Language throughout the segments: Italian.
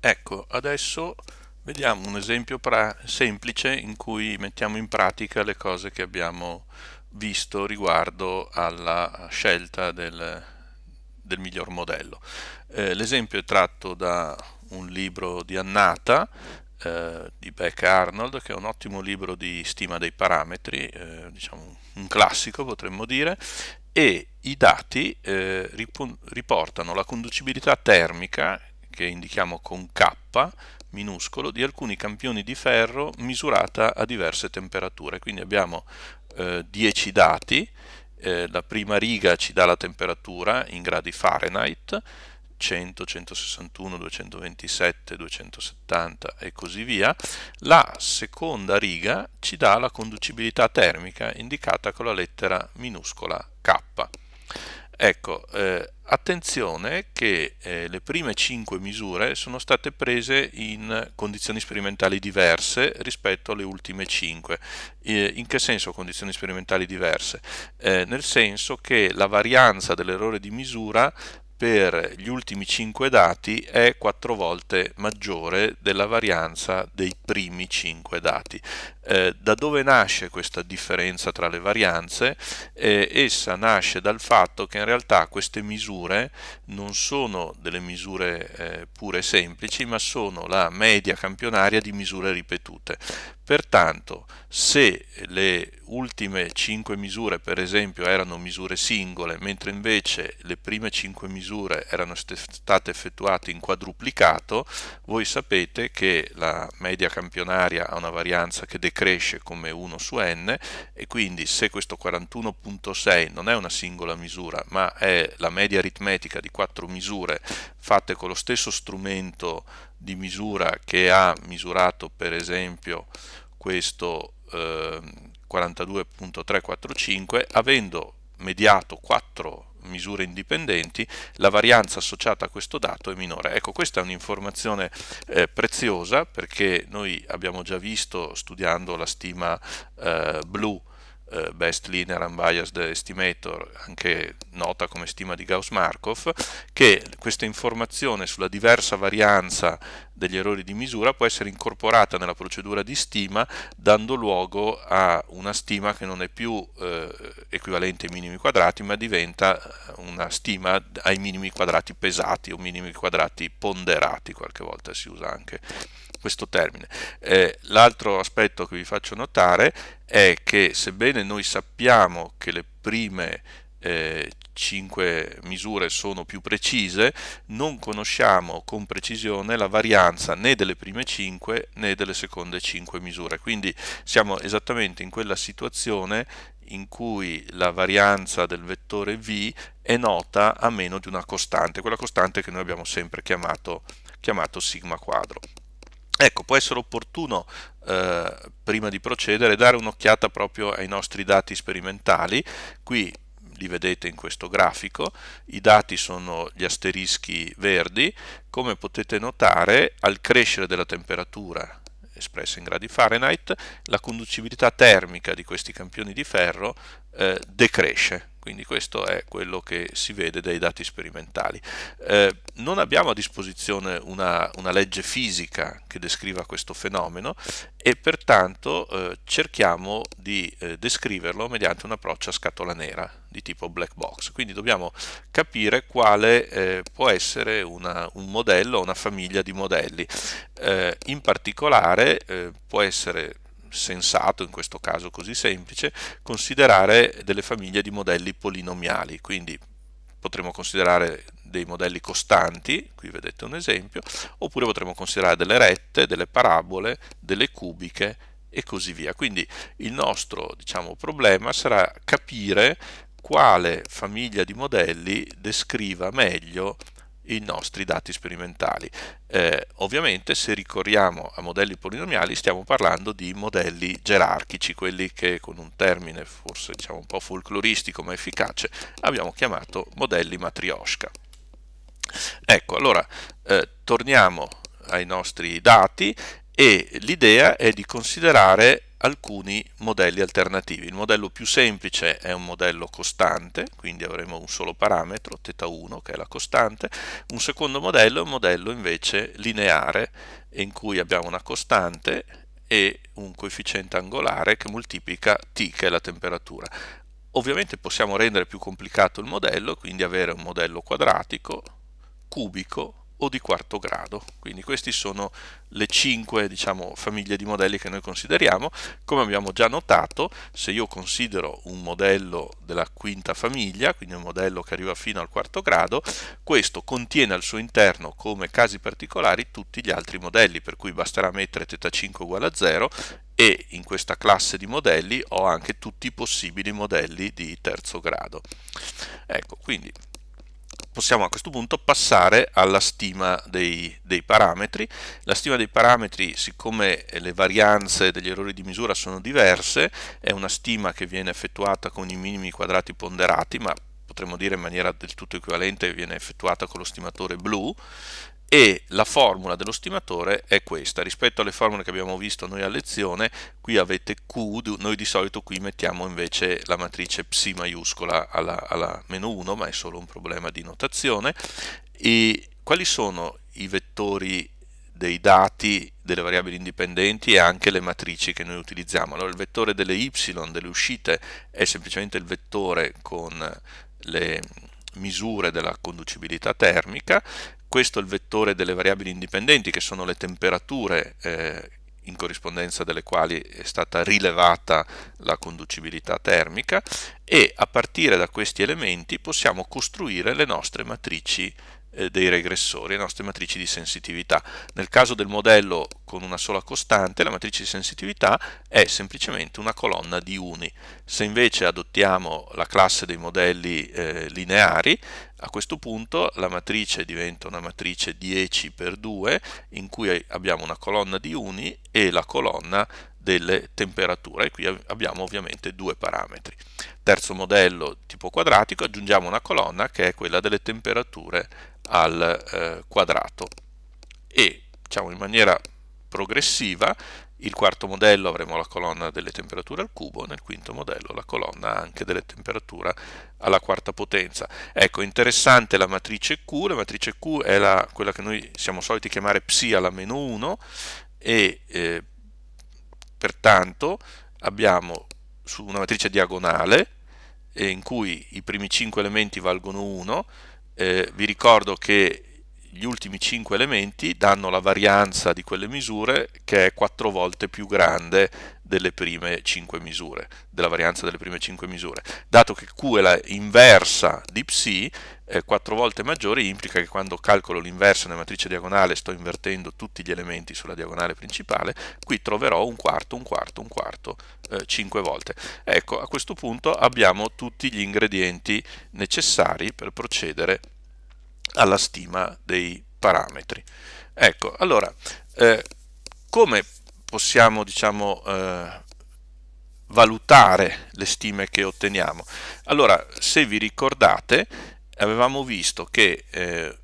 Ecco, adesso vediamo un esempio semplice in cui mettiamo in pratica le cose che abbiamo visto riguardo alla scelta del, del miglior modello. Eh, L'esempio è tratto da un libro di Annata eh, di Beck Arnold, che è un ottimo libro di stima dei parametri, eh, diciamo un classico potremmo dire, e i dati eh, riportano la conducibilità termica che indichiamo con K minuscolo di alcuni campioni di ferro misurata a diverse temperature. Quindi abbiamo eh, 10 dati, eh, la prima riga ci dà la temperatura in gradi Fahrenheit, 100, 161, 227, 270 e così via. La seconda riga ci dà la conducibilità termica indicata con la lettera minuscola K. Ecco, eh, Attenzione che eh, le prime 5 misure sono state prese in condizioni sperimentali diverse rispetto alle ultime 5. Eh, in che senso condizioni sperimentali diverse? Eh, nel senso che la varianza dell'errore di misura per gli ultimi 5 dati è 4 volte maggiore della varianza dei primi 5 dati. Eh, da dove nasce questa differenza tra le varianze? Eh, essa nasce dal fatto che in realtà queste misure non sono delle misure eh, pure semplici, ma sono la media campionaria di misure ripetute. Pertanto, se le ultime 5 misure, per esempio, erano misure singole, mentre invece le prime 5 misure erano state effettuate in quadruplicato, voi sapete che la media campionaria ha una varianza che decade cresce come 1 su n e quindi se questo 41.6 non è una singola misura ma è la media aritmetica di quattro misure fatte con lo stesso strumento di misura che ha misurato per esempio questo eh, 42.345 avendo mediato 4 misure indipendenti, la varianza associata a questo dato è minore. Ecco, questa è un'informazione eh, preziosa perché noi abbiamo già visto studiando la stima eh, blu eh, Best Linear Unbiased Estimator, anche nota come stima di Gauss-Markov, che questa informazione sulla diversa varianza degli errori di misura può essere incorporata nella procedura di stima dando luogo a una stima che non è più eh, equivalente ai minimi quadrati ma diventa una stima ai minimi quadrati pesati o minimi quadrati ponderati, qualche volta si usa anche questo termine. Eh, l'altro aspetto che vi faccio notare è che sebbene noi sappiamo che le prime eh, 5 misure sono più precise, non conosciamo con precisione la varianza né delle prime 5 né delle seconde 5 misure. Quindi siamo esattamente in quella situazione in cui la varianza del vettore v è nota a meno di una costante, quella costante che noi abbiamo sempre chiamato, chiamato sigma quadro. Ecco, può essere opportuno eh, prima di procedere dare un'occhiata proprio ai nostri dati sperimentali. Qui li vedete in questo grafico, i dati sono gli asterischi verdi, come potete notare al crescere della temperatura espressa in gradi Fahrenheit, la conducibilità termica di questi campioni di ferro eh, decresce, quindi questo è quello che si vede dai dati sperimentali. Eh, non abbiamo a disposizione una, una, legge fisica che descriva questo fenomeno e pertanto eh, cerchiamo di eh, descriverlo mediante un approccio a scatola nera di tipo black box. Quindi dobbiamo capire quale eh, può essere una, un modello, una famiglia di modelli. Eh, in particolare eh, può essere sensato, in questo caso così semplice, considerare delle famiglie di modelli polinomiali, quindi potremmo considerare dei modelli costanti, qui vedete un esempio, oppure potremmo considerare delle rette, delle parabole, delle cubiche e così via. Quindi il nostro diciamo, problema sarà capire quale famiglia di modelli descriva meglio i nostri dati sperimentali. Eh, ovviamente se ricorriamo a modelli polinomiali stiamo parlando di modelli gerarchici, quelli che con un termine forse diciamo un po' folcloristico ma efficace abbiamo chiamato modelli matrioshka. Ecco, allora eh, torniamo ai nostri dati e l'idea è di considerare alcuni modelli alternativi. Il modello più semplice è un modello costante, quindi avremo un solo parametro, θ1 che è la costante. Un secondo modello è un modello invece lineare in cui abbiamo una costante e un coefficiente angolare che moltiplica t che è la temperatura. Ovviamente possiamo rendere più complicato il modello, quindi avere un modello quadratico, cubico o di quarto grado. Quindi queste sono le cinque diciamo, famiglie di modelli che noi consideriamo. Come abbiamo già notato, se io considero un modello della quinta famiglia, quindi un modello che arriva fino al quarto grado, questo contiene al suo interno come casi particolari tutti gli altri modelli, per cui basterà mettere θ5 uguale a 0 e in questa classe di modelli ho anche tutti i possibili modelli di terzo grado. Ecco, quindi possiamo a questo punto passare alla stima dei, dei, parametri. La stima dei parametri, siccome le varianze degli errori di misura sono diverse, è una stima che viene effettuata con i minimi quadrati ponderati, ma potremmo dire in maniera del tutto equivalente viene effettuata con lo stimatore blu e la formula dello stimatore è questa rispetto alle formule che abbiamo visto noi a lezione qui avete Q noi di solito qui mettiamo invece la matrice psi maiuscola alla, alla meno 1 ma è solo un problema di notazione e quali sono i vettori dei dati delle variabili indipendenti e anche le matrici che noi utilizziamo allora il vettore delle y delle uscite è semplicemente il vettore con le misure della conducibilità termica questo è il vettore delle variabili indipendenti che sono le temperature eh, in corrispondenza delle quali è stata rilevata la conducibilità termica e a partire da questi elementi possiamo costruire le nostre matrici eh, dei regressori, le nostre matrici di sensitività. Nel caso del modello con una sola costante, la matrice di sensitività è semplicemente una colonna di uni. Se invece adottiamo la classe dei modelli eh, lineari, a questo punto la matrice diventa una matrice 10x2 in cui abbiamo una colonna di uni e la colonna delle temperature e qui abbiamo ovviamente due parametri. Terzo modello tipo quadratico aggiungiamo una colonna che è quella delle temperature al eh, quadrato e diciamo in maniera progressiva il quarto modello avremo la colonna delle temperature al cubo, nel quinto modello la colonna anche delle temperature alla quarta potenza. Ecco, interessante la matrice Q, la matrice Q è la, quella che noi siamo soliti chiamare psi alla meno 1 e eh, pertanto abbiamo su una matrice diagonale eh, in cui i primi 5 elementi valgono 1, eh, vi ricordo che gli ultimi 5 elementi danno la varianza di quelle misure che è 4 volte più grande delle prime 5 misure, della varianza delle prime 5 misure. Dato che Q è la inversa di psi, eh, 4 volte maggiore implica che quando calcolo l'inversa nella matrice diagonale sto invertendo tutti gli elementi sulla diagonale principale, qui troverò un quarto, un quarto, un quarto, eh, 5 volte. Ecco, a questo punto abbiamo tutti gli ingredienti necessari per procedere alla stima dei parametri. Ecco, allora, eh, come possiamo, diciamo, eh, valutare le stime che otteniamo? Allora, se vi ricordate, avevamo visto che eh,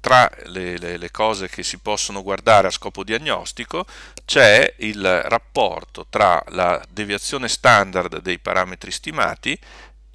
tra le, le, le, cose che si possono guardare a scopo diagnostico c'è il rapporto tra la deviazione standard dei parametri stimati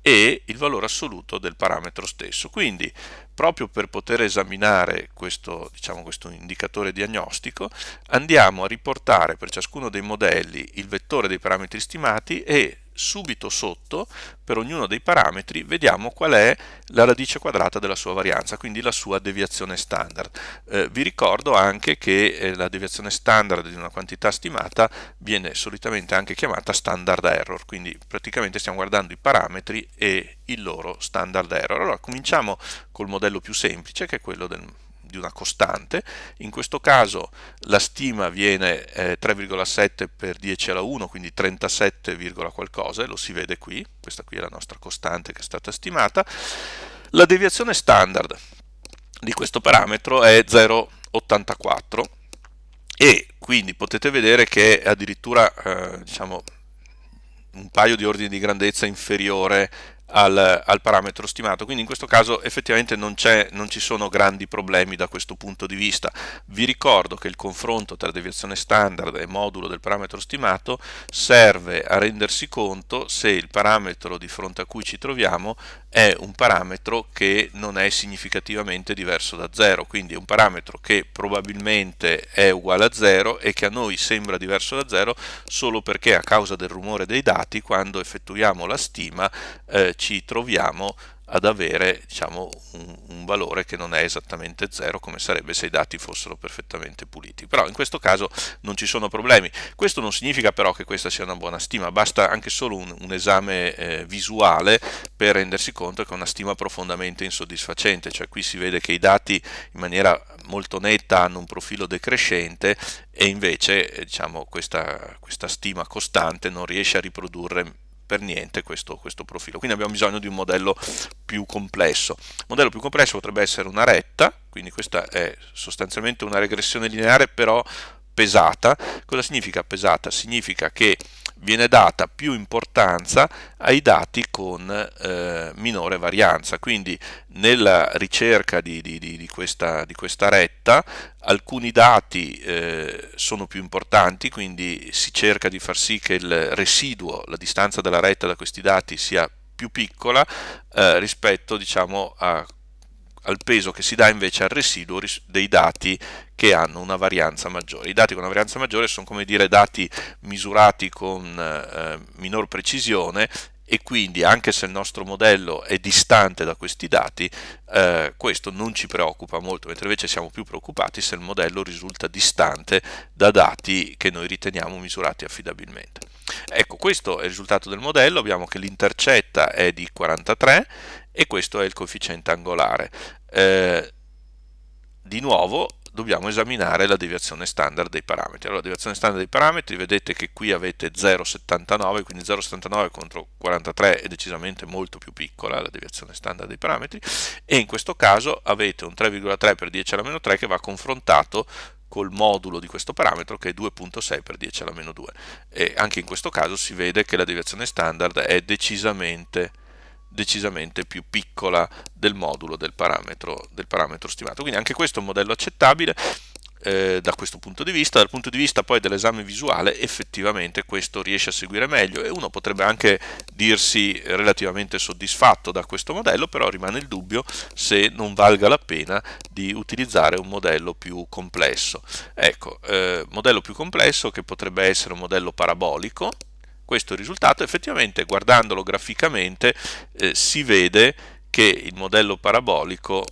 e il valore assoluto del parametro stesso. Quindi proprio per poter esaminare questo, diciamo, questo indicatore diagnostico andiamo a riportare per ciascuno dei modelli il vettore dei parametri stimati e subito sotto, per ognuno dei parametri, vediamo qual è la radice quadrata della sua varianza, quindi la sua deviazione standard. Eh, vi ricordo anche che eh, la deviazione standard di una quantità stimata viene solitamente anche chiamata standard error, quindi praticamente stiamo guardando i parametri e il loro standard error. Allora cominciamo col modello più semplice, che è quello del di una costante, in questo caso la stima viene eh, 3,7 per 10 alla 1, quindi 37, qualcosa, e lo si vede qui, questa qui è la nostra costante che è stata stimata, la deviazione standard di questo parametro è 0,84 e quindi potete vedere che è addirittura eh, diciamo, un paio di ordini di grandezza inferiore al, al, parametro stimato, quindi in questo caso effettivamente non, non, ci sono grandi problemi da questo punto di vista. Vi ricordo che il confronto tra deviazione standard e modulo del parametro stimato serve a rendersi conto se il parametro di fronte a cui ci troviamo è un parametro che non è significativamente diverso da 0, quindi è un parametro che probabilmente è uguale a 0 e che a noi sembra diverso da 0 solo perché a causa del rumore dei dati quando effettuiamo la stima eh, ci troviamo ad avere diciamo, un, un, valore che non è esattamente zero come sarebbe se i dati fossero perfettamente puliti. Però in questo caso non ci sono problemi. Questo non significa però che questa sia una buona stima, basta anche solo un, un esame eh, visuale per rendersi conto che è una stima profondamente insoddisfacente, cioè qui si vede che i dati in maniera molto netta hanno un profilo decrescente e invece eh, diciamo, questa, questa stima costante non riesce a riprodurre per niente questo, questo profilo. Quindi abbiamo bisogno di un modello più complesso. Il modello più complesso potrebbe essere una retta, quindi questa è sostanzialmente una regressione lineare però pesata. Cosa significa pesata? Significa che viene data più importanza ai dati con eh, minore varianza, quindi nella ricerca di, di, di, questa, di questa, retta alcuni dati eh, sono più importanti, quindi si cerca di far sì che il residuo, la distanza della retta da questi dati sia più piccola eh, rispetto diciamo, a al peso che si dà invece al residuo dei dati che hanno una varianza maggiore. I dati con una varianza maggiore sono come dire dati misurati con eh, minor precisione e quindi anche se il nostro modello è distante da questi dati, eh, questo non ci preoccupa molto, mentre invece siamo più preoccupati se il modello risulta distante da dati che noi riteniamo misurati affidabilmente. Ecco, questo è il risultato del modello, abbiamo che l'intercetta è di 43 e questo è il coefficiente angolare. Eh, di nuovo dobbiamo esaminare la deviazione standard dei parametri. Allora, deviazione standard dei parametri, vedete che qui avete 0,79, quindi 0,79 contro 43 è decisamente molto più piccola la deviazione standard dei parametri, e in questo caso avete un 3,3 per 10 alla meno 3 che va confrontato col modulo di questo parametro che è 2.6 per 10 alla meno 2. E anche in questo caso si vede che la deviazione standard è decisamente decisamente più piccola del modulo del parametro, del parametro stimato. Quindi anche questo è un modello accettabile eh, da questo punto di vista. Dal punto di vista poi dell'esame visuale effettivamente questo riesce a seguire meglio e uno potrebbe anche dirsi relativamente soddisfatto da questo modello, però rimane il dubbio se non valga la pena di utilizzare un modello più complesso. Ecco, eh, modello più complesso che potrebbe essere un modello parabolico, questo risultato, effettivamente guardandolo graficamente eh, si vede che il modello parabolico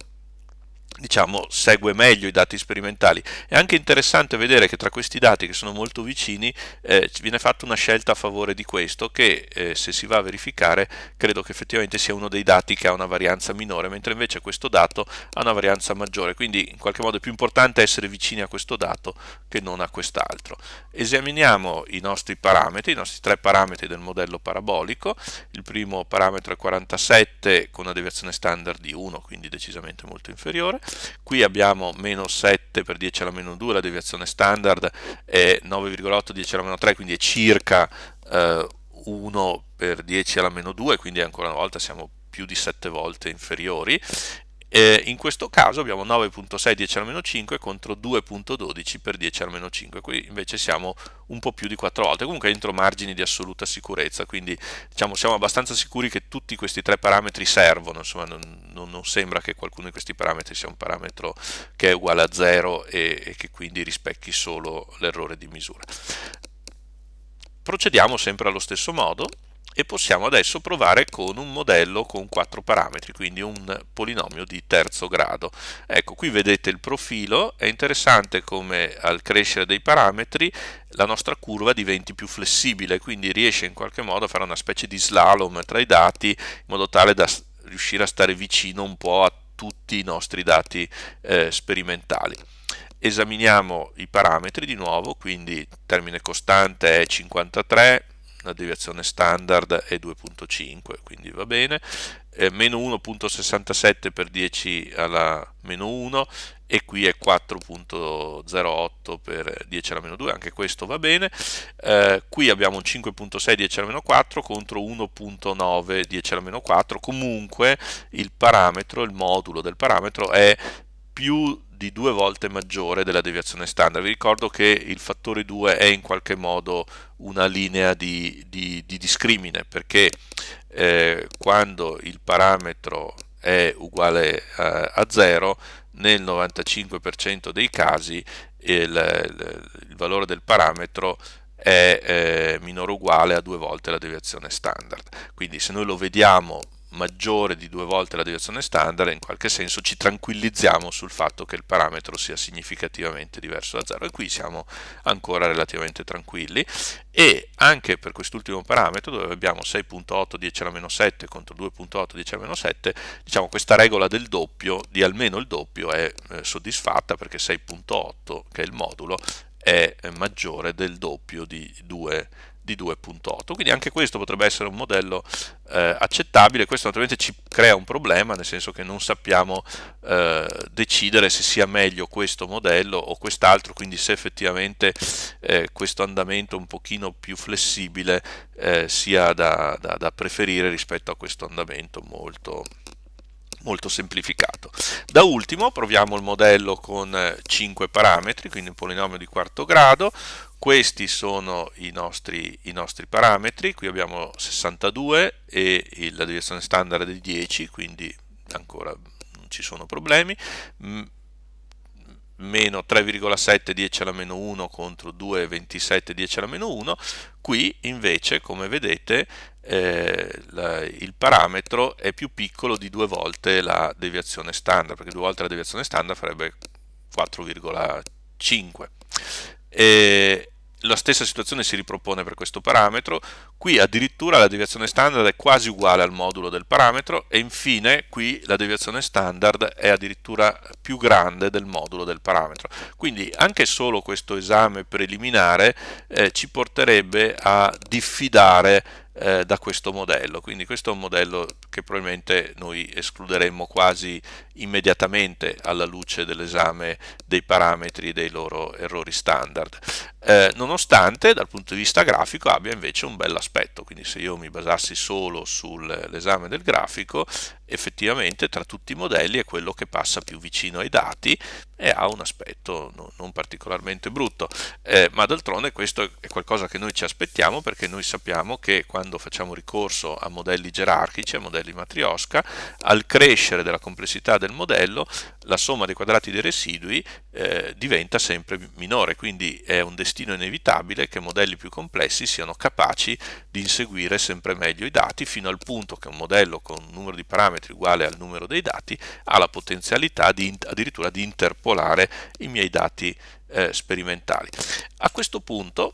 diciamo, segue meglio i dati sperimentali. È anche interessante vedere che tra questi dati che sono molto vicini eh, viene fatta una scelta a favore di questo che eh, se si va a verificare credo che effettivamente sia uno dei dati che ha una varianza minore, mentre invece questo dato ha una varianza maggiore, quindi in qualche modo è più importante essere vicini a questo dato che non a quest'altro. Esaminiamo i nostri parametri, i nostri tre parametri del modello parabolico, il primo parametro è 47 con una deviazione standard di 1, quindi decisamente molto inferiore, qui abbiamo meno 7 per 10 alla meno 2 la deviazione standard è 9,8 10 alla meno 3 quindi è circa eh, 1 per 10 alla meno 2 quindi ancora una volta siamo più di 7 volte inferiori eh, in questo caso abbiamo 9.6 10 alla meno 5 contro 2.12 per 10 alla meno 5, qui invece siamo un po' più di 4 volte, comunque entro margini di assoluta sicurezza, quindi diciamo, siamo abbastanza sicuri che tutti questi tre parametri servono, insomma non, non, non, sembra che qualcuno di questi parametri sia un parametro che è uguale a 0 e, e che quindi rispecchi solo l'errore di misura. Procediamo sempre allo stesso modo, e possiamo adesso provare con un modello con quattro parametri, quindi un polinomio di terzo grado. Ecco, qui vedete il profilo, è interessante come al crescere dei parametri la nostra curva diventi più flessibile, quindi riesce in qualche modo a fare una specie di slalom tra i dati in modo tale da riuscire a stare vicino un po' a tutti i nostri dati eh, sperimentali esaminiamo i parametri di nuovo, quindi termine costante è 53, la deviazione standard è 2.5, quindi va bene, eh, meno 1.67 per 10 alla meno 1 e qui è 4.08 per 10 alla meno 2, anche questo va bene. Eh, qui abbiamo un 5.6 10 alla meno 4 contro 1.9 10 alla meno 4, comunque il parametro, il modulo del parametro è più di due volte maggiore della deviazione standard. Vi ricordo che il fattore 2 è in qualche modo una linea di, di, di discrimine perché eh, quando il parametro è uguale eh, a 0 nel 95% dei casi il, il, valore del parametro è eh, minore o uguale a due volte la deviazione standard. Quindi se noi lo vediamo maggiore di due volte la deviazione standard, in qualche senso ci tranquillizziamo sul fatto che il parametro sia significativamente diverso da 0 e qui siamo ancora relativamente tranquilli e anche per quest'ultimo parametro dove abbiamo 6.8 10 alla meno 7 contro 2.8 10 alla meno 7 diciamo questa regola del doppio di almeno il doppio è eh, soddisfatta perché 6.8 che è il modulo è maggiore del doppio di 2 di 2.8, quindi anche questo potrebbe essere un modello eh, accettabile, questo naturalmente ci crea un problema, nel senso che non sappiamo eh, decidere se sia meglio questo modello o quest'altro, quindi se effettivamente eh, questo andamento un pochino più flessibile eh, sia da, da, da preferire rispetto a questo andamento molto molto semplificato. Da ultimo proviamo il modello con 5 eh, parametri, quindi un polinomio di quarto grado, questi sono i nostri, i nostri, parametri, qui abbiamo 62 e la direzione standard è di 10, quindi ancora non ci sono problemi, mm, meno 3,7 10 alla meno 1 contro 2,27 10 alla meno 1 qui invece come vedete eh, la, il parametro è più piccolo di due volte la deviazione standard perché due volte la deviazione standard farebbe 4,5 e, la stessa situazione si ripropone per questo parametro, qui addirittura la deviazione standard è quasi uguale al modulo del parametro e infine qui la deviazione standard è addirittura più grande del modulo del parametro. Quindi anche solo questo esame preliminare eh, ci porterebbe a diffidare eh, da questo modello, quindi questo è un modello che probabilmente noi escluderemmo quasi immediatamente alla luce dell'esame dei parametri e dei loro errori standard eh, nonostante dal punto di vista grafico abbia invece un bel aspetto, quindi se io mi basassi solo sull'esame del grafico, effettivamente tra tutti i modelli è quello che passa più vicino ai dati e ha un aspetto no, non particolarmente brutto, eh, ma d'altronde questo è qualcosa che noi ci aspettiamo perché noi sappiamo che quando facciamo ricorso a modelli gerarchici, a modelli matriosca, al crescere della complessità del modello la somma dei quadrati dei residui eh, diventa sempre minore, quindi è un destino destino inevitabile che modelli più complessi siano capaci di inseguire sempre meglio i dati fino al punto che un modello con un numero di parametri uguale al numero dei dati ha la potenzialità di, addirittura di interpolare i miei dati eh, sperimentali. A questo punto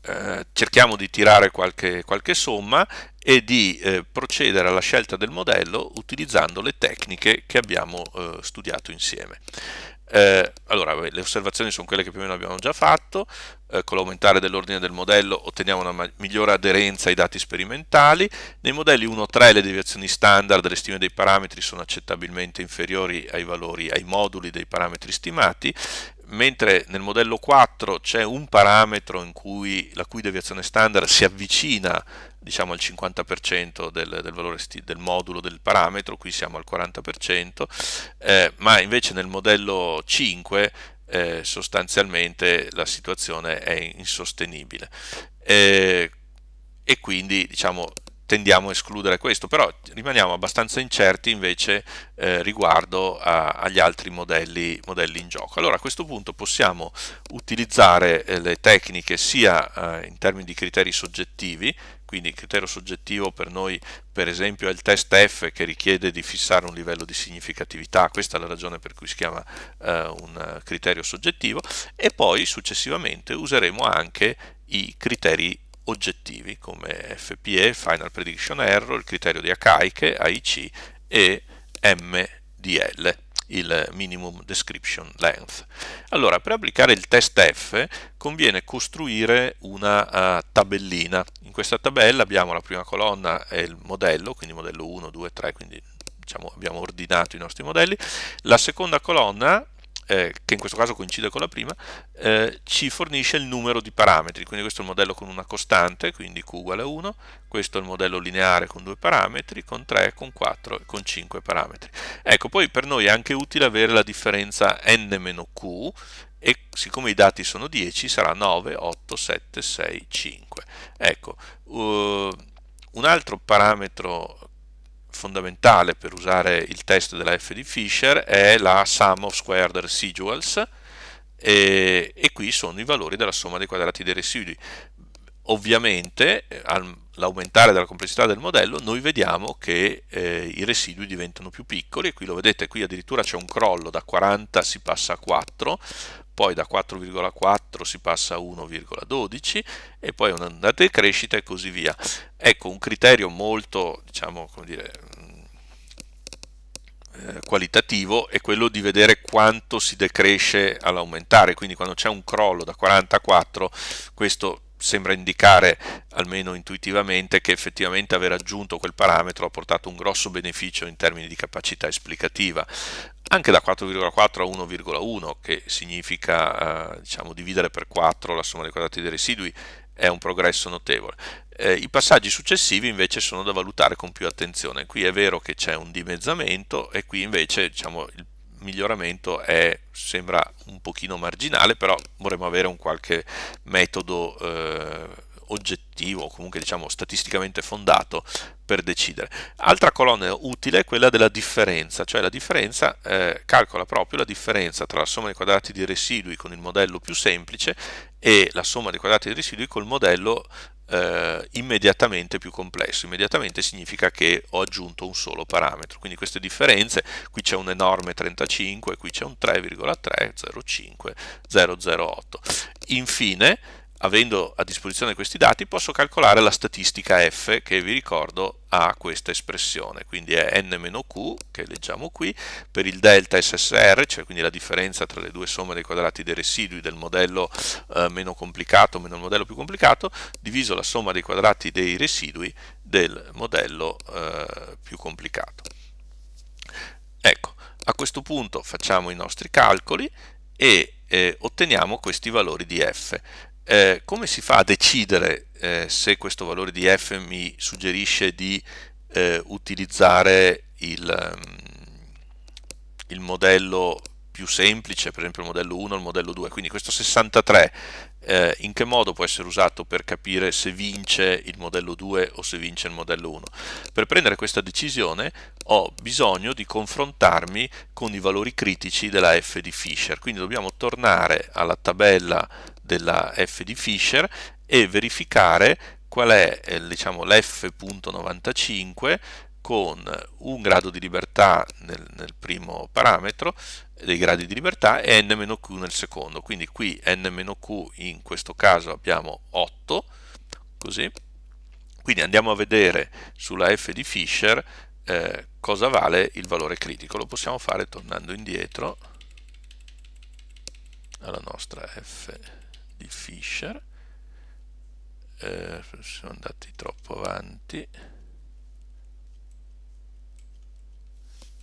eh, cerchiamo di tirare qualche, qualche somma e di eh, procedere alla scelta del modello utilizzando le tecniche che abbiamo eh, studiato insieme. Eh, vabbè, le osservazioni sono quelle che più o meno abbiamo già fatto, eh, con l'aumentare dell'ordine del modello otteniamo una migliore aderenza ai dati sperimentali, nei modelli 1-3 le deviazioni standard, le stime dei parametri sono accettabilmente inferiori ai valori, ai moduli dei parametri stimati, mentre nel modello 4 c'è un parametro cui, la cui deviazione standard si avvicina diciamo al 50% del, del valore sti, del modulo del parametro, qui siamo al 40%, eh, ma invece nel modello 5 eh, sostanzialmente la situazione è insostenibile. Eh, e quindi diciamo tendiamo a escludere questo, però rimaniamo abbastanza incerti invece eh, riguardo a, agli altri modelli, modelli, in gioco. Allora a questo punto possiamo utilizzare eh, le tecniche sia eh, in termini di criteri soggettivi, quindi il criterio soggettivo per noi per esempio è il test F che richiede di fissare un livello di significatività, questa è la ragione per cui si chiama eh, un criterio soggettivo e poi successivamente useremo anche i criteri oggettivi come FPE, Final Prediction Error, il criterio di Akaiche, AIC e MDL il minimum description length. Allora, per applicare il test F conviene costruire una uh, tabellina. In questa tabella abbiamo la prima colonna e il modello, quindi modello 1, 2, 3, quindi diciamo, abbiamo ordinato i nostri modelli. La seconda colonna eh, che in questo caso coincide con la prima, eh, ci fornisce il numero di parametri, quindi questo è il modello con una costante, quindi q uguale a 1, questo è il modello lineare con due parametri, con 3, con 4 e con 5 parametri. Ecco, poi per noi è anche utile avere la differenza n-q e siccome i dati sono 10 sarà 9, 8, 7, 6, 5. Ecco, uh, un altro parametro fondamentale per usare il test della F di Fisher è la sum of squared residuals e, e qui sono i valori della somma dei quadrati dei residui. Ovviamente all'aumentare della complessità del modello noi vediamo che eh, i residui diventano più piccoli e qui lo vedete, qui addirittura c'è un crollo da 40 si passa a 4 poi da 4,4 si passa a 1,12 e poi un'andata di crescita e così via. Ecco, un criterio molto, diciamo, come dire, mm, eh, qualitativo è quello di vedere quanto si decresce all'aumentare, quindi quando c'è un crollo da 44 questo sembra indicare, almeno intuitivamente, che effettivamente aver aggiunto quel parametro ha portato un grosso beneficio in termini di capacità esplicativa, anche da 4,4 a 1,1, che significa eh, diciamo, dividere per 4 la somma dei quadrati dei residui, è un progresso notevole. Eh, I passaggi successivi invece sono da valutare con più attenzione. Qui è vero che c'è un dimezzamento e qui invece diciamo, il miglioramento è, sembra un pochino marginale, però vorremmo avere un qualche metodo eh, oggettivo, comunque diciamo statisticamente fondato per decidere. Altra colonna utile è quella della differenza, cioè la differenza eh, calcola proprio la differenza tra la somma dei quadrati di residui con il modello più semplice e la somma dei quadrati di residui col modello eh, immediatamente più complesso. Immediatamente significa che ho aggiunto un solo parametro. Quindi queste differenze, qui c'è un enorme 35, qui c'è un 3,3, 0,5, 0,08. Infine, avendo a disposizione questi dati posso calcolare la statistica f che vi ricordo ha questa espressione, quindi è n-q che leggiamo qui per il delta SSR, cioè quindi la differenza tra le due somme dei quadrati dei residui del modello eh, meno complicato meno il modello più complicato, diviso la somma dei quadrati dei residui del modello eh, più complicato. Ecco, a questo punto facciamo i nostri calcoli e eh, otteniamo questi valori di f eh, come si fa a decidere eh, se questo valore di f mi suggerisce di eh, utilizzare il, ehm, il, modello più semplice, per esempio il modello 1 o il modello 2? Quindi questo 63 eh, in che modo può essere usato per capire se vince il modello 2 o se vince il modello 1? Per prendere questa decisione ho bisogno di confrontarmi con i valori critici della f di Fisher, quindi dobbiamo tornare alla tabella della f di Fisher e verificare qual è eh, diciamo, l'f.95 con un grado di libertà nel, nel, primo parametro dei gradi di libertà e n-q nel secondo quindi qui n-q in questo caso abbiamo 8 così quindi andiamo a vedere sulla f di Fisher eh, cosa vale il valore critico lo possiamo fare tornando indietro alla nostra f di Fisher eh, sono andati troppo avanti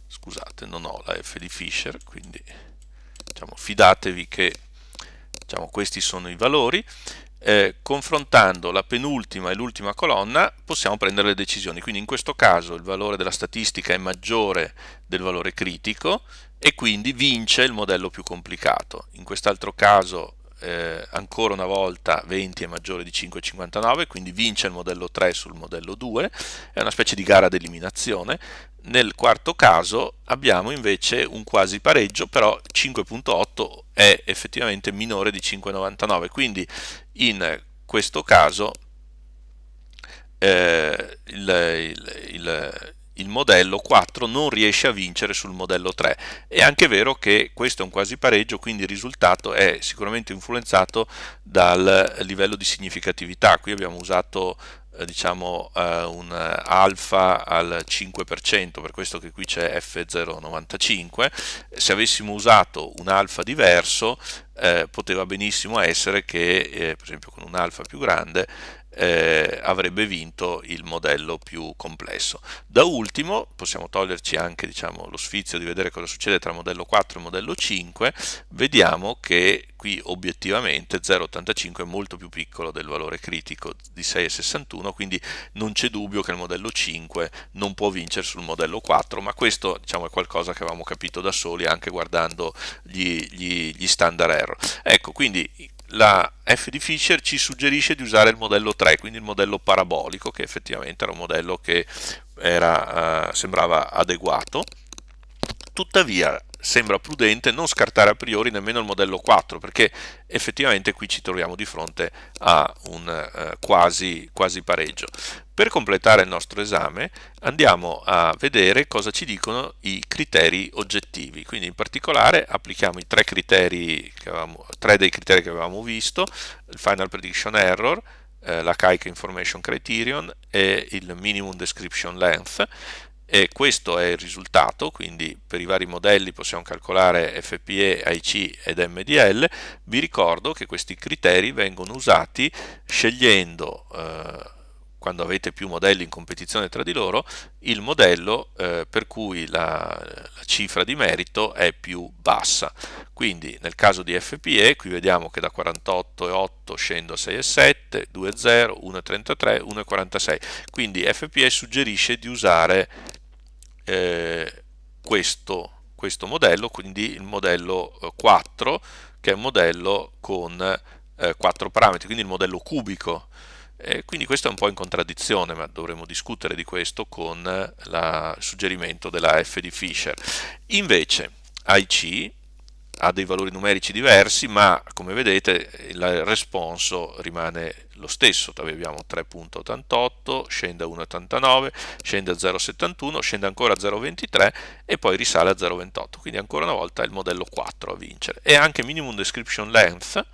scusate non ho la F di Fisher quindi diciamo, fidatevi che diciamo, questi sono i valori eh, confrontando la penultima e l'ultima colonna possiamo prendere le decisioni quindi in questo caso il valore della statistica è maggiore del valore critico e quindi vince il modello più complicato in quest'altro caso eh, ancora una volta 20 è maggiore di 5,59, quindi vince il modello 3 sul modello 2, è una specie di gara d'eliminazione. Nel quarto caso abbiamo invece un quasi pareggio, però 5.8 è effettivamente minore di 5,99, quindi in questo caso eh, il, il, il il modello 4 non riesce a vincere sul modello 3. È anche vero che questo è un quasi pareggio, quindi il risultato è sicuramente influenzato dal livello di significatività. Qui abbiamo usato eh, diciamo eh, un alfa al 5% per questo che qui c'è F095 se avessimo usato un alfa diverso eh, poteva benissimo essere che eh, per esempio con un alfa più grande eh, avrebbe vinto il modello più complesso. Da ultimo, possiamo toglierci anche diciamo, lo sfizio di vedere cosa succede tra modello 4 e modello 5, vediamo che qui obiettivamente 0,85 è molto più piccolo del valore critico di 6,61, quindi non c'è dubbio che il modello 5 non può vincere sul modello 4, ma questo diciamo, è qualcosa che avevamo capito da soli anche guardando gli, gli, gli standard error. Ecco, quindi la F di Fisher ci suggerisce di usare il modello 3, quindi il modello parabolico, che effettivamente era un modello che era, eh, sembrava adeguato. Tuttavia sembra prudente non scartare a priori nemmeno il modello 4, perché effettivamente qui ci troviamo di fronte a un eh, quasi, quasi pareggio. Per completare il nostro esame andiamo a vedere cosa ci dicono i criteri oggettivi, quindi in particolare applichiamo i tre, criteri avevamo, tre dei criteri che avevamo visto, il Final Prediction Error, eh, la Caica Information Criterion e il Minimum Description Length e questo è il risultato, quindi per i vari modelli possiamo calcolare FPE, IC ed MDL. Vi ricordo che questi criteri vengono usati scegliendo eh, quando avete più modelli in competizione tra di loro, il modello eh, per cui la, la, cifra di merito è più bassa. Quindi nel caso di FPE, qui vediamo che da 48,8 scendo a 6,7, 2,0, 1,33, 1,46. Quindi FPE suggerisce di usare eh, questo, questo, modello, quindi il modello 4, eh, che è un modello con eh, 4 parametri, quindi il modello cubico eh, quindi questo è un po' in contraddizione, ma dovremmo discutere di questo con il suggerimento della F di Fisher. Invece IC ha dei valori numerici diversi, ma come vedete il responso rimane lo stesso, abbiamo 3.88, scende a 1.89, scende a 0.71, scende ancora a 0.23 e poi risale a 0.28, quindi ancora una volta è il modello 4 a vincere. E anche minimum description length,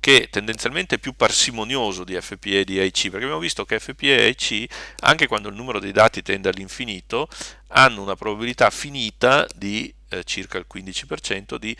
che tendenzialmente è più parsimonioso di FPE e di AIC, perché abbiamo visto che FPE e AIC, anche quando il numero dei dati tende all'infinito, hanno una probabilità finita di eh, circa il 15% di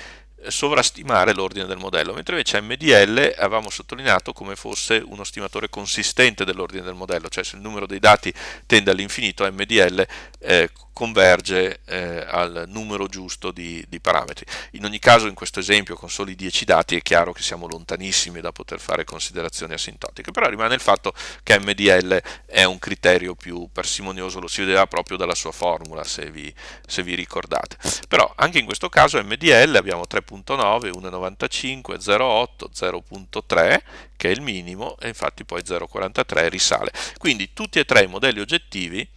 sovrastimare l'ordine del modello, mentre invece MDL avevamo sottolineato come fosse uno stimatore consistente dell'ordine del modello, cioè se il numero dei dati tende all'infinito, MDL eh, converge eh, al numero giusto di, di, parametri. In ogni caso in questo esempio con soli 10 dati è chiaro che siamo lontanissimi da poter fare considerazioni asintotiche, però rimane il fatto che MDL è un criterio più parsimonioso, lo si vedeva proprio dalla sua formula se vi, se vi ricordate. Però anche in questo caso MDL abbiamo tre 3.9, 1.95, 0.8, 0.3 che è il minimo e infatti poi 0.43 risale. Quindi tutti e tre i modelli oggettivi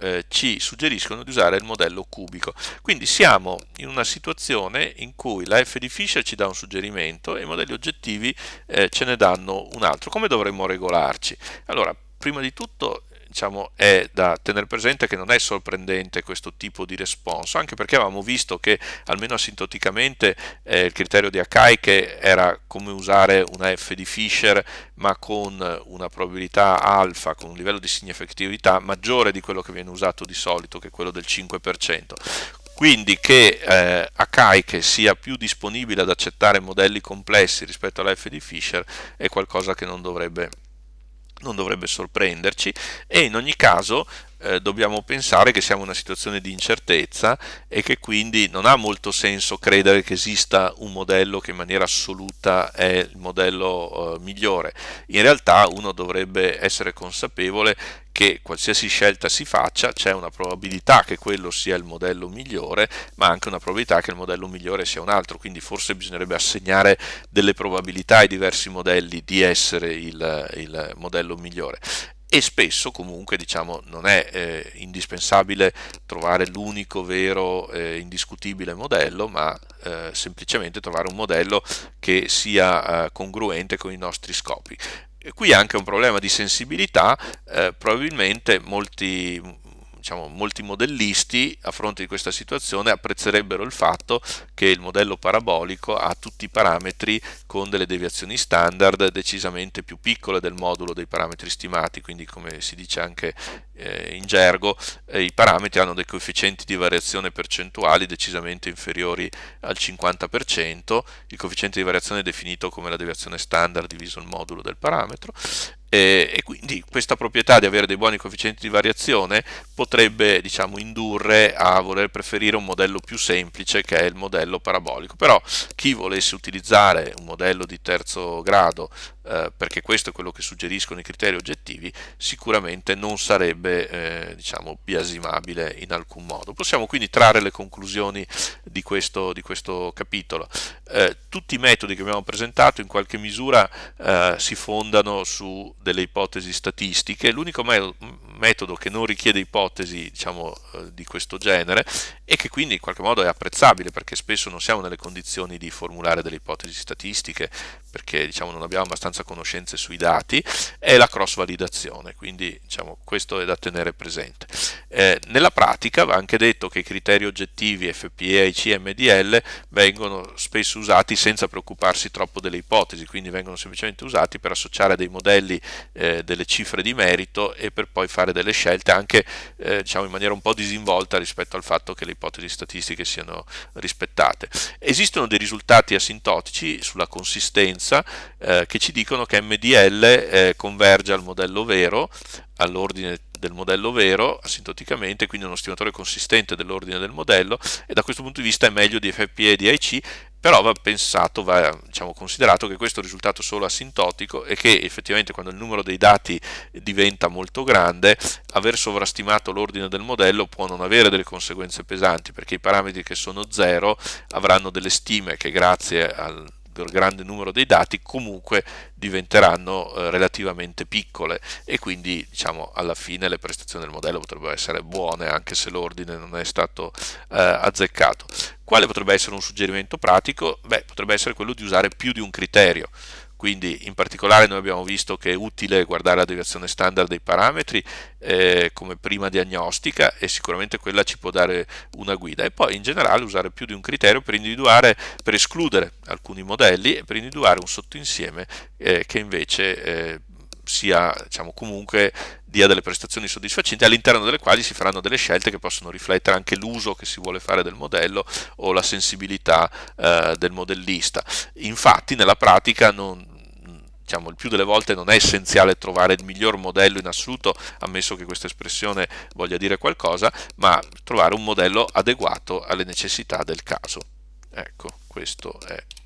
eh, ci suggeriscono di usare il modello cubico. Quindi siamo in una situazione in cui la f di Fisher ci dà un suggerimento e i modelli oggettivi eh, ce ne danno un altro. Come dovremmo regolarci? Allora, prima di tutto diciamo, è da tenere presente che non è sorprendente questo tipo di responso, anche perché avevamo visto che almeno asintoticamente eh, il criterio di Akai che era come usare una F di Fisher ma con una probabilità alfa, con un livello di significatività maggiore di quello che viene usato di solito, che è quello del 5% quindi che eh, Akai che sia più disponibile ad accettare modelli complessi rispetto alla F di Fisher è qualcosa che non dovrebbe non dovrebbe sorprenderci e in ogni caso eh, dobbiamo pensare che siamo in una situazione di incertezza e che quindi non ha molto senso credere che esista un modello che in maniera assoluta è il modello eh, migliore. In realtà uno dovrebbe essere consapevole che qualsiasi scelta si faccia c'è una probabilità che quello sia il modello migliore, ma anche una probabilità che il modello migliore sia un altro, quindi forse bisognerebbe assegnare delle probabilità ai diversi modelli di essere il, il modello migliore e spesso comunque diciamo, non è eh, indispensabile trovare l'unico vero eh, indiscutibile modello ma eh, semplicemente trovare un modello che sia eh, congruente con i nostri scopi e qui anche un problema di sensibilità, eh, probabilmente molti, diciamo, molti modellisti a fronte di questa situazione apprezzerebbero il fatto che il modello parabolico ha tutti i parametri con delle deviazioni standard decisamente più piccole del modulo dei parametri stimati, quindi come si dice anche eh, in gergo, eh, i parametri hanno dei coefficienti di variazione percentuali decisamente inferiori al 50%, il coefficiente di variazione è definito come la deviazione standard diviso il modulo del parametro eh, e quindi questa proprietà di avere dei buoni coefficienti di variazione potrebbe diciamo, indurre a voler preferire un modello più semplice che è il modello parabolico però chi volesse utilizzare un modello di terzo grado eh, perché questo è quello che suggeriscono i criteri oggettivi, sicuramente non sarebbe eh, diciamo, biasimabile in alcun modo. Possiamo quindi trarre le conclusioni di questo, di questo capitolo. Eh, tutti i metodi che abbiamo presentato in qualche misura eh, si fondano su delle ipotesi statistiche, l'unico me metodo che non richiede ipotesi diciamo, eh, di questo genere e che quindi in qualche modo è apprezzabile perché spesso non siamo nelle condizioni di formulare delle ipotesi statistiche perché diciamo, non abbiamo abbastanza conoscenze sui dati, è la cross validazione, quindi diciamo, questo è da tenere presente. Eh, nella pratica va anche detto che i criteri oggettivi FPE, IC e MDL vengono spesso usati senza preoccuparsi troppo delle ipotesi, quindi vengono semplicemente usati per associare a dei modelli eh, delle cifre di merito e per poi fare delle scelte anche eh, diciamo, in maniera un po' disinvolta rispetto al fatto che le ipotesi statistiche siano rispettate. Esistono dei risultati asintotici sulla consistenza convergenza eh, che ci dicono che MDL eh, converge al modello vero, all'ordine del modello vero asintoticamente, quindi uno stimatore consistente dell'ordine del modello e da questo punto di vista è meglio di FPE e di IC, però va pensato, va diciamo, considerato che questo è un risultato solo asintotico e che effettivamente quando il numero dei dati diventa molto grande, aver sovrastimato l'ordine del modello può non avere delle conseguenze pesanti, perché i parametri che sono zero avranno delle stime che grazie al grande numero dei dati comunque diventeranno eh, relativamente piccole e quindi diciamo alla fine le prestazioni del modello potrebbero essere buone anche se l'ordine non è stato eh, azzeccato. Quale potrebbe essere un suggerimento pratico? Beh, potrebbe essere quello di usare più di un criterio quindi in particolare noi abbiamo visto che è utile guardare la deviazione standard dei parametri eh, come prima diagnostica e sicuramente quella ci può dare una guida e poi in generale usare più di un criterio per individuare, per escludere alcuni modelli e per individuare un sottoinsieme eh, che invece eh, sia diciamo, comunque dia delle prestazioni soddisfacenti all'interno delle quali si faranno delle scelte che possono riflettere anche l'uso che si vuole fare del modello o la sensibilità eh, del modellista. Infatti nella pratica non, diciamo, il più delle volte non è essenziale trovare il miglior modello in assoluto, ammesso che questa espressione voglia dire qualcosa, ma trovare un modello adeguato alle necessità del caso. Ecco, questo è